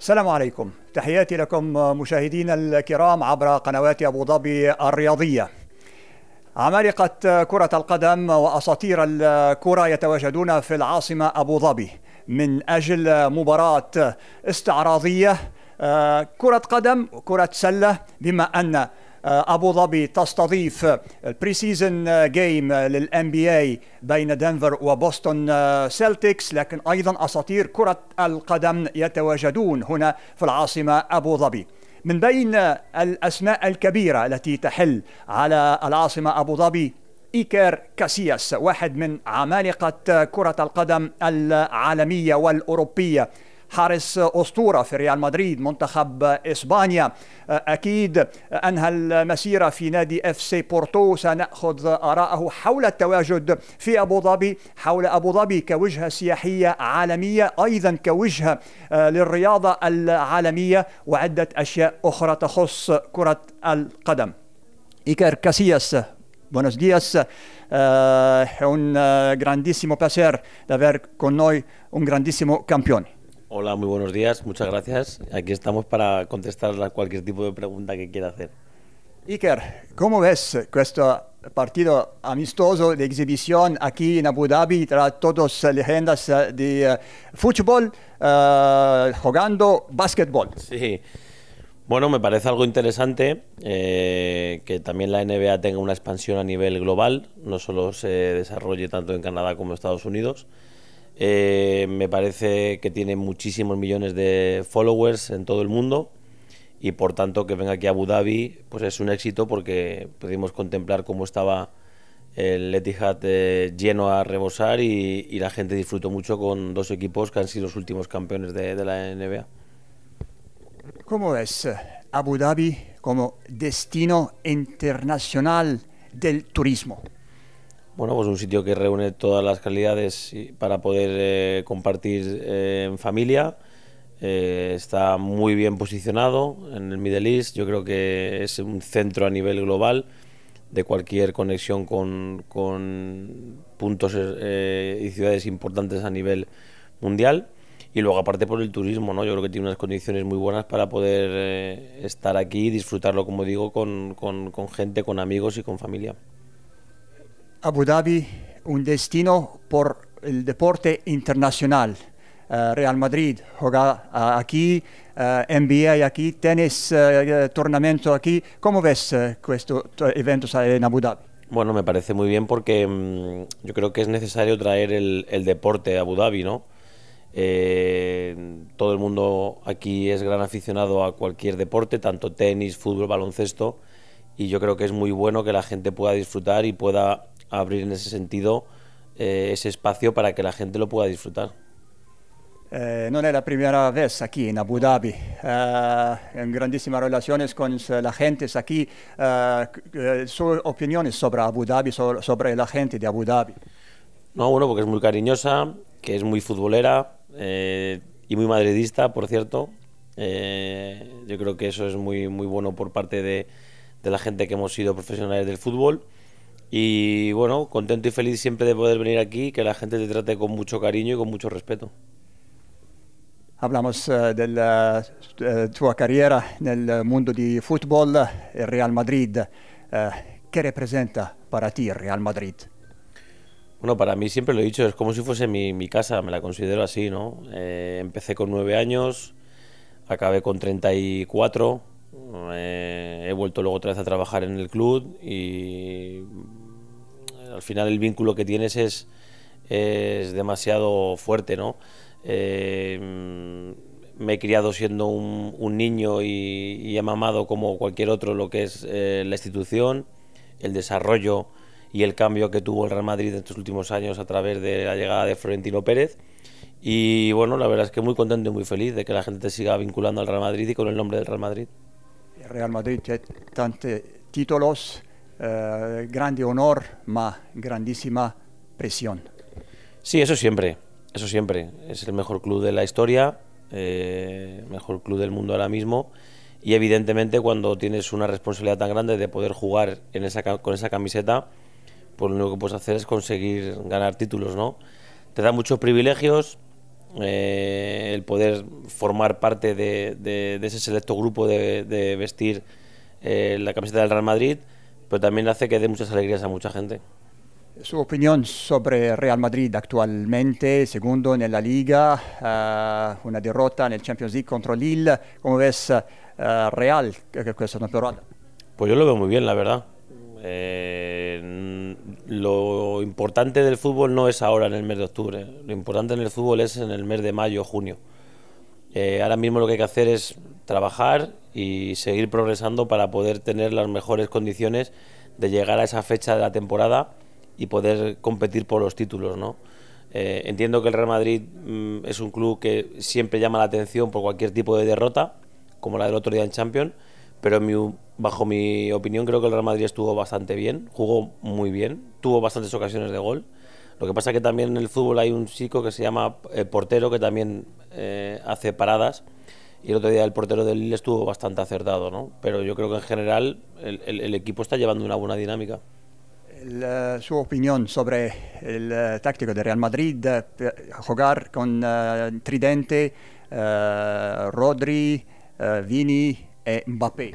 السلام عليكم تحياتي لكم مشاهدينا الكرام عبر قنوات أبو ظبي الرياضية عمالقة كرة القدم وأساطير الكرة يتواجدون في العاصمة أبو ظبي من أجل مباراة استعراضية آه، كرة قدم وكرة سلة بما أن آه، ابو ظبي تستضيف البري جيم للان بي اي بين دنفر وبوسطن سيلتكس آه، لكن ايضا اساطير كره القدم يتواجدون هنا في العاصمه ابو ظبي من بين آه، الاسماء الكبيره التي تحل على العاصمه ابو ظبي إيكر كاسياس واحد من عمالقة كرة القدم العالمية والأوروبية حارس أسطورة في ريال مدريد منتخب إسبانيا أكيد أنهى المسيرة في نادي اف سي بورتو سنأخذ آراءه حول التواجد في أبو ظبي حول أبو ظبي كوجهة سياحية عالمية أيضا كوجهة للرياضة العالمية وعدة أشياء أخرى تخص كرة القدم إيكار كاسياس buenos días. Uh, un uh, grandísimo placer de ver con noi un grandísimo campeón. Hola, muy buenos días, muchas gracias. Aquí estamos para contestar cualquier tipo de pregunta que quiera hacer. Iker, ¿cómo ves este partido amistoso de exhibición aquí en Abu Dhabi tras todas leyendas eh, de eh, fútbol eh, jugando básquetbol? Sí. Bueno, me parece algo interesante que también la NBA tenga una expansión a nivel global, no solo se desarrolle tanto en Canadá como en Estados Unidos. Eh, me parece que tiene muchísimos millones de followers en todo el mundo y por tanto que venga aquí a Abu Dhabi pues es un éxito porque pudimos contemplar cómo estaba el Etihad eh, lleno a rebosar y, la gente disfrutó mucho con dos equipos que han sido los últimos campeones de, de la NBA. ¿Cómo es eh, Abu Dhabi como destino internacional del turismo? bueno, pues un sitio que reúne todas las calidades para poder eh, compartir eh, en familia. Eh, está muy bien posicionado en el Middle East. Yo creo que es un centro a nivel global de cualquier conexión con, puntos y ciudades importantes a nivel mundial. Y luego aparte por el turismo, ¿no? Yo creo que tiene unas condiciones muy buenas para poder estar aquí y disfrutarlo, como digo, con gente, con amigos y con familia. Abu Dhabi un destino por el deporte internacional. Eh, Real Madrid juega eh, aquí, eh, NBA aquí, tenis, torneo aquí. ¿Cómo ves estos eventos en Abu Dhabi? Bueno, me parece muy bien porque mm, yo creo que es necesario traer el, deporte a Abu Dhabi, ¿no? todo el mundo aquí es gran aficionado a cualquier deporte, tanto tenis, fútbol, baloncesto, y yo creo que es muy bueno que la gente pueda disfrutar y pueda abrir en ese sentido eh, ese espacio para que la gente lo pueda disfrutar. Eh, no es la primera vez aquí en Abu Dhabi, eh, en grandísimas relaciones con la gente aquí, sus opiniones sobre Abu Dhabi, sobre, la gente de Abu Dhabi. No, bueno, porque es muy cariñosa, que es muy futbolera y muy madridista, por cierto. yo creo que eso es muy, muy bueno por parte de, de la gente que hemos sido profesionales del fútbol. Y bueno, contento y feliz siempre de poder venir aquí, que la gente te trate con mucho cariño y con mucho respeto. Hablamos eh, de la, eh, tu carrera en el mundo de fútbol, el eh, Real Madrid. ¿Qué representa para ti el Real Madrid? Bueno, para mí siempre lo he dicho, es como si fuese mi, casa, me la considero así, ¿no? empecé con nueve años, acabé con 34, eh, he vuelto luego otra vez a trabajar en el club y al final el vínculo que tienes es, es demasiado fuerte, ¿no? Eh, me he criado siendo un, niño y, he mamado como cualquier otro lo que es eh, la institución, el desarrollo y el cambio que tuvo el Real Madrid en estos últimos años a través de la llegada de Florentino Pérez. Y bueno, la verdad es que muy contento y muy feliz de que la gente te siga vinculando al Real Madrid y con el nombre del Real Madrid. El Real Madrid tiene tantos títulos eh, grande honor, ...ma grandísima presión. Sí, eso siempre, eso siempre. Es el mejor club de la historia, eh, mejor club del mundo ahora mismo. Y evidentemente cuando tienes una responsabilidad tan grande de poder jugar con esa camiseta, pues lo único que puedes hacer es conseguir ganar títulos, ¿no? Te da muchos privilegios, eh, el poder formar parte de, ese selecto grupo de, vestir eh, la camiseta del Real Madrid pero también hace que dé muchas alegrías a mucha gente. Su opinión sobre Real Madrid actualmente, segundo en la Liga, eh, una derrota en el Champions League contra Lille. ¿Cómo ves uh, Real esta temporada? Pues yo lo veo muy bien, la verdad. Eh, lo importante del fútbol no es ahora en el mes de octubre, lo importante en el fútbol es en el mes de mayo, junio. ahora mismo lo que hay que hacer es trabajar y seguir progresando para poder tener las mejores condiciones de llegar a esa fecha de la temporada y poder competir por los títulos, ¿no? Eh, entiendo que el Real Madrid mm, es un club que siempre llama la atención por cualquier tipo de derrota, como la del otro día en Champions, pero bajo mi opinión creo que el Real Madrid estuvo bastante bien, jugó muy bien, tuvo bastantes ocasiones de gol. Lo que pasa es que también en el fútbol hay un chico que se llama eh, portero que también eh, hace paradas y el otro día el portero del Lille estuvo bastante acertado, ¿no? Pero yo creo que en general el, el, equipo está llevando una buena dinámica. Eh, su opinión sobre el eh, táctico de Real Madrid, jugar con eh, Tridente, Rodri, Vini e Mbappé.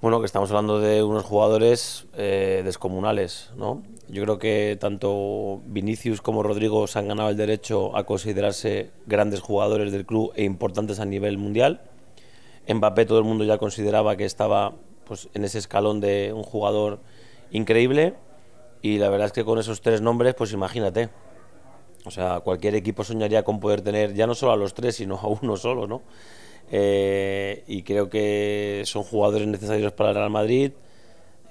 Bueno, que estamos hablando de unos jugadores descomunales, ¿no? Yo creo que tanto Vinicius como Rodrigo se han ganado el derecho a considerarse grandes jugadores del club e importantes a nivel mundial. Mbappé todo el mundo ya consideraba que estaba pues, en ese escalón de un jugador increíble y la verdad es que con esos tres nombres, pues imagínate. O sea, cualquier equipo soñaría con poder tener ya no solo a los tres, sino a uno solo, ¿no? Eh, y creo que son jugadores necesarios para el Real Madrid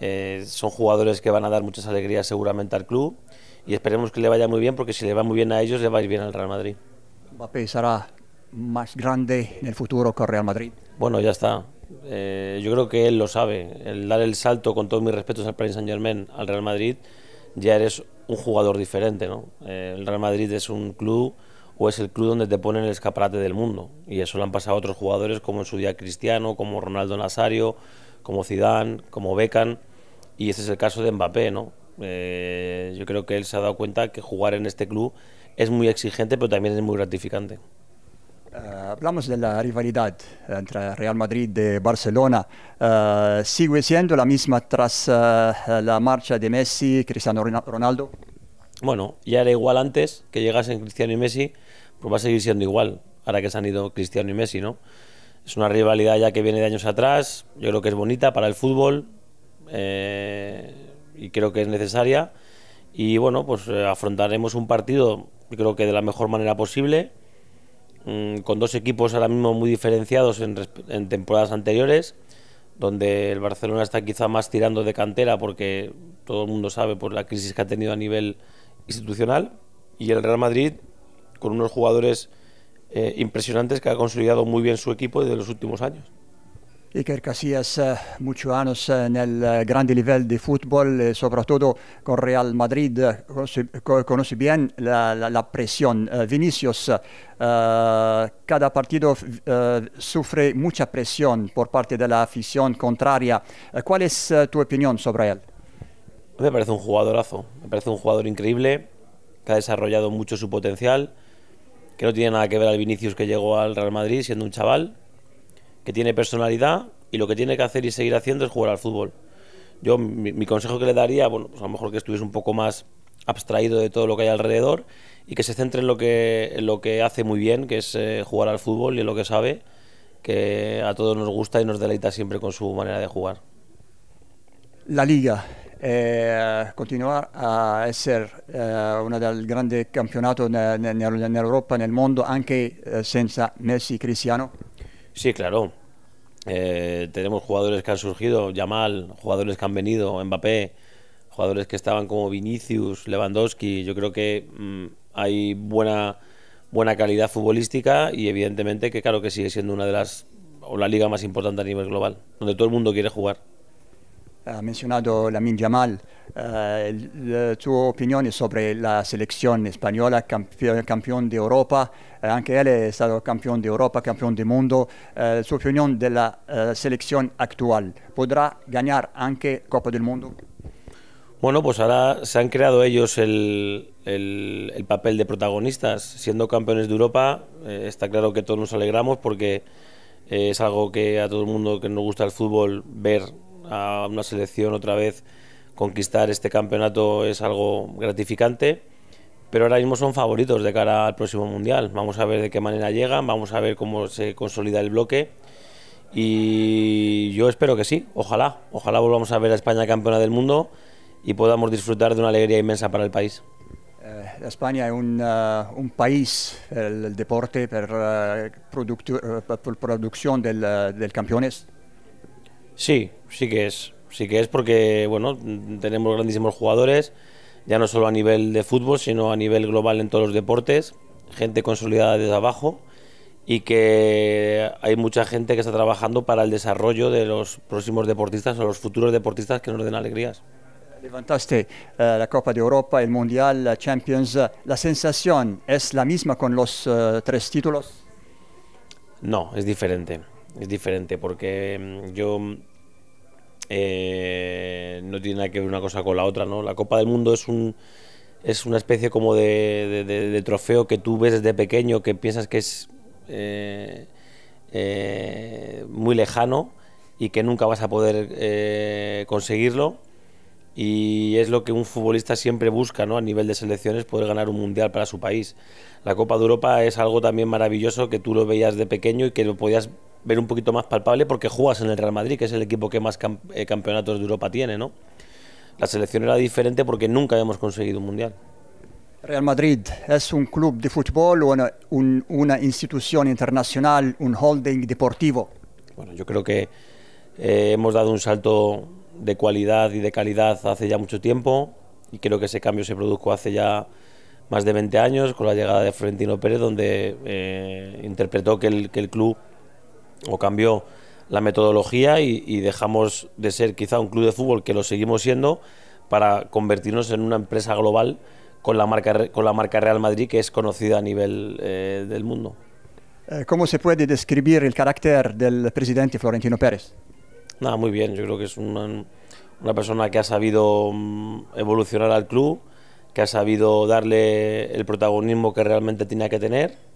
eh, son jugadores que van a dar muchas alegrías seguramente al club y esperemos que le vaya muy bien porque si le va muy bien a ellos le va a ir bien al Real Madrid. ¿Mbappé será más grande en el futuro que el Real Madrid? Bueno, ya está. Eh, yo creo que él lo sabe. El dar el salto, con todos mis respetos al Paris Saint Germain, al Real Madrid, ya eres un jugador diferente. ¿no? Eh, el Real Madrid es un club o es el club donde te ponen el escaparate del mundo. Y eso lo han pasado otros jugadores como en su día Cristiano, como Ronaldo Nazario, como Zidane, como Beckham y ese es el caso de Mbappé, ¿no? Eh, yo creo que él se ha dado cuenta que jugar en este club es muy exigente, pero también es muy gratificante. Eh, hablamos de la rivalidad entre Real Madrid y Barcelona. Eh, ¿Sigue siendo la misma tras la marcha de Messi, y Cristiano Ronaldo? Bueno, ya era igual antes que llegasen Cristiano y Messi, pues va a seguir siendo igual ahora que se han ido Cristiano y Messi, ¿no? Es una rivalidad ya que viene de años atrás, yo creo que es bonita para el fútbol, eh, y creo que es necesaria. Y bueno, pues eh, afrontaremos un partido, creo que de la mejor manera posible, mm, con dos equipos ahora mismo muy diferenciados en, temporadas anteriores, donde el Barcelona está quizá más tirando de cantera porque todo el mundo sabe por pues, la crisis que ha tenido a nivel institucional, y el Real Madrid con unos jugadores eh, impresionantes que ha consolidado muy bien su equipo desde los últimos años. Iker Casillas, eh, muchos años eh, en el eh, grande nivel de fútbol, sobre todo con Real Madrid, conoce bien la, presión. Vinicius, cada partido sufre mucha presión por parte de la afición contraria. ¿Cuál es tu opinión sobre él? Me parece un jugadorazo, me parece un jugador increíble, que ha desarrollado mucho su potencial, que no tiene nada que ver al Vinicius que llegó al Real Madrid siendo un chaval que tiene personalidad y lo que tiene que hacer y seguir haciendo es jugar al fútbol. Yo mi, consejo que le daría, bueno, pues a lo mejor que estuviese un poco más abstraído de todo lo que hay alrededor y que se centre en lo que, lo que hace muy bien, que es eh, jugar al fútbol y en lo que sabe, que a todos nos gusta y nos deleita siempre con su manera de jugar. La liga eh, continua a ser eh, uno del grande Europa, en el mundo... ...aunque eh, sin Messi Cristiano? Sí, claro. Eh, tenemos jugadores que han surgido, Yamal, jugadores que han venido, Mbappé, jugadores que estaban como Vinicius, Lewandowski. Yo creo que mm, hay buena, buena calidad futbolística y evidentemente que claro que sigue siendo una de las o la liga más importante a nivel global, donde todo el mundo quiere jugar ha mencionado Lamin Yamal, ...su eh, tu opinión sobre la selección española, campeón, campeón de Europa, eh, aunque él ha estado campeón de Europa, campeón del mundo, eh, su opinión de la selección actual, ¿podrá ganar aunque Copa del Mundo? Bueno, pues ahora se han creado ellos el, el, papel de protagonistas, siendo campeones de Europa, está claro que todos nos alegramos porque... es algo que a todo el mundo que nos gusta el fútbol ver a una selección otra vez conquistar este campeonato es algo gratificante, pero ahora mismo son favoritos de cara al próximo Mundial. Vamos a ver de qué manera llegan, vamos a ver cómo se consolida el bloque y yo espero que sí, ojalá, ojalá volvamos a ver a España campeona del mundo y podamos disfrutar de una alegría inmensa para el país. Eh, España es un, eh, país, el, deporte, por eh, producción del, del campeones, Sí, sí que es. Sí que es porque, bueno, tenemos grandísimos jugadores, ya no solo a nivel de fútbol, sino a nivel global en todos los deportes, gente consolidada desde abajo y que hay mucha gente que está trabajando para el desarrollo de los próximos deportistas o los futuros deportistas que nos den alegrías. Levantaste eh, la Copa de Europa, el Mundial, la Champions. ¿La sensación es la misma con los eh, tres títulos? No, es diferente. Es diferente porque mm, yo eh, no tiene nada que ver una cosa con la otra, ¿no? La Copa del Mundo es un es una especie como de, trofeo que tú ves desde pequeño, que piensas que es eh, eh, muy lejano y que nunca vas a poder conseguirlo. Y es lo que un futbolista siempre busca, A nivel de selecciones, poder ganar un mundial para su país. La Copa de Europa es algo también maravilloso que tú lo veías de pequeño y que lo podías ver un poquito más palpable porque juegas en el Real Madrid, que es el equipo que más eh, campeonatos de Europa tiene, ¿no? La selección era diferente porque nunca habíamos conseguido un mundial. Real Madrid es un club de fútbol, una, una institución internacional, un holding deportivo. Bueno, yo creo que eh, hemos dado un salto de cualidad y de calidad hace ya mucho tiempo y creo que ese cambio se produjo hace ya más de 20 años con la llegada de Florentino Pérez, donde eh, interpretó que el club o cambió la metodología y, dejamos de ser quizá un club de fútbol que lo seguimos siendo para convertirnos en una empresa global con la marca, con la marca Real Madrid que es conocida a nivel eh, del mundo. Eh, ¿Cómo se puede describir el carácter del presidente Florentino Pérez? Nada, muy bien, yo creo que es una, una persona que ha sabido mm, evolucionar al club, que ha sabido darle el protagonismo que realmente tenía que tener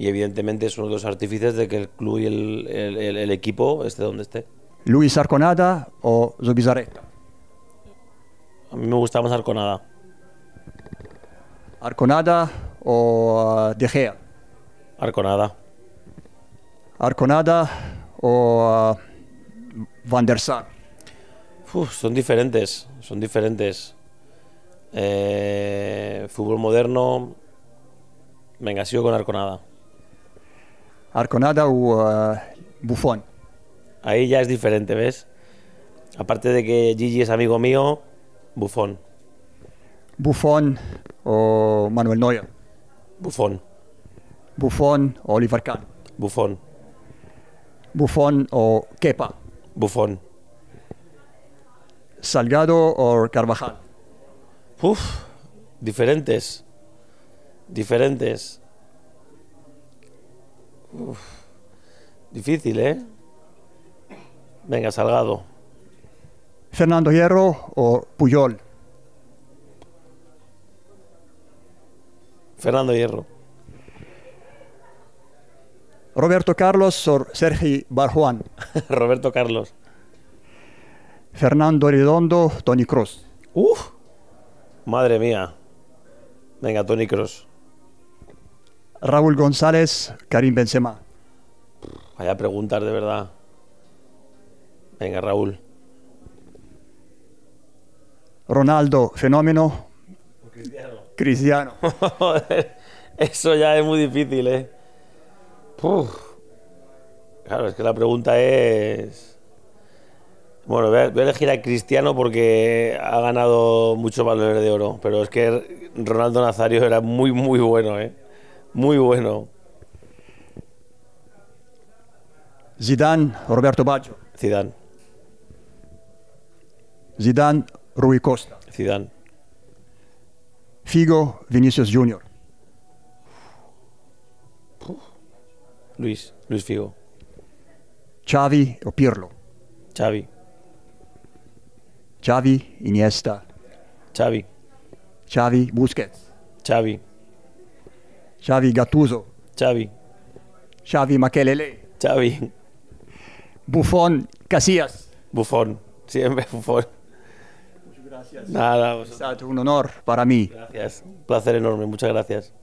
y evidentemente son los artífices de que el club y el, equipo esté donde esté. ¿Luis Arconada o Zubizarreta? A mí me gusta más Arconada. ¿Arconada o ah, De Gea? Arconada. ¿Arconada o ah, Van der son diferentes, son diferentes. Eh, fútbol moderno, venga, sigo con Arconada. Arconada o eh, Bufón. Ahí ya es diferente, ¿ves? Aparte de que Gigi es amigo mío, Bufón. Bufón o Manuel Neuer. Bufón. Bufón o Oliver Kahn. Bufón. Bufón o Kepa. Bufón. Salgado o Carvajal. Uf, diferentes. Diferentes difícil, ¿eh? Venga, Salgado. Fernando Hierro o Puyol. Fernando Hierro. Roberto Carlos o Sergi Barjuan. Roberto Carlos. Fernando Redondo, Tony Cruz. Uf, madre mía. Venga, Tony Cruz. Raúl González, Karim Benzema. Vaya preguntas de verdad. Venga, Raúl. Ronaldo, fenómeno. Cristiano. Eso ya es muy difícil, ¿eh? Claro, es que la pregunta es... Bueno, voy a, elegir a Cristiano porque ha ganado muchos valores de oro, pero es que Ronaldo Nazario era muy, muy bueno, ¿eh? Muy bueno. Zidane, Roberto Baggio. Zidane. Zidane, Rui Costa. Zidane. Figo, Vinicius Junior. Luis, Luis Figo. Xavi o Pirlo. Xavi. Xavi, Iniesta. Xavi. Xavi, Busquets. Xavi. Xavi Gattuso. Xavi. Xavi Makelele. Xavi. Bufón Casillas. Bufón, siempre Bufón. Muchas gracias. Nada, un honor para mí. Gracias, un placer enorme, muchas gracias.